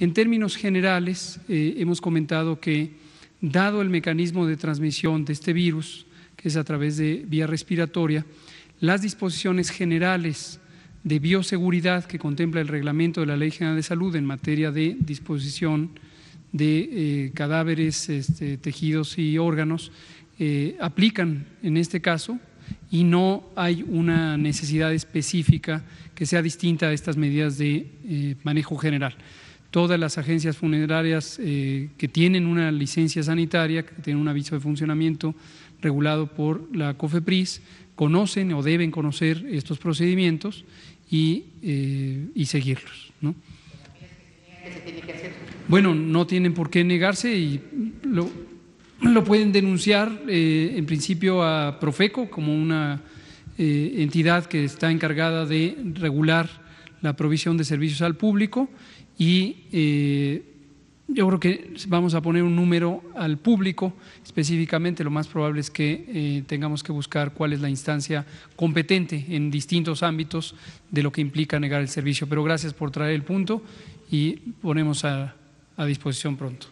En términos generales, eh, hemos comentado que, dado el mecanismo de transmisión de este virus, que es a través de vía respiratoria, las disposiciones generales de bioseguridad que contempla el reglamento de la Ley General de Salud en materia de disposición de eh, cadáveres, este, tejidos y órganos, eh, aplican en este caso y no hay una necesidad específica que sea distinta a estas medidas de manejo general todas las agencias funerarias eh, que tienen una licencia sanitaria, que tienen un aviso de funcionamiento regulado por la COFEPRIS, conocen o deben conocer estos procedimientos y, eh, y seguirlos. ¿no? Bueno, no tienen por qué negarse y lo, lo pueden denunciar eh, en principio a Profeco como una entidad que está encargada de regular la provisión de servicios al público y eh, yo creo que vamos a poner un número al público específicamente, lo más probable es que eh, tengamos que buscar cuál es la instancia competente en distintos ámbitos de lo que implica negar el servicio. Pero gracias por traer el punto y ponemos a disposición pronto.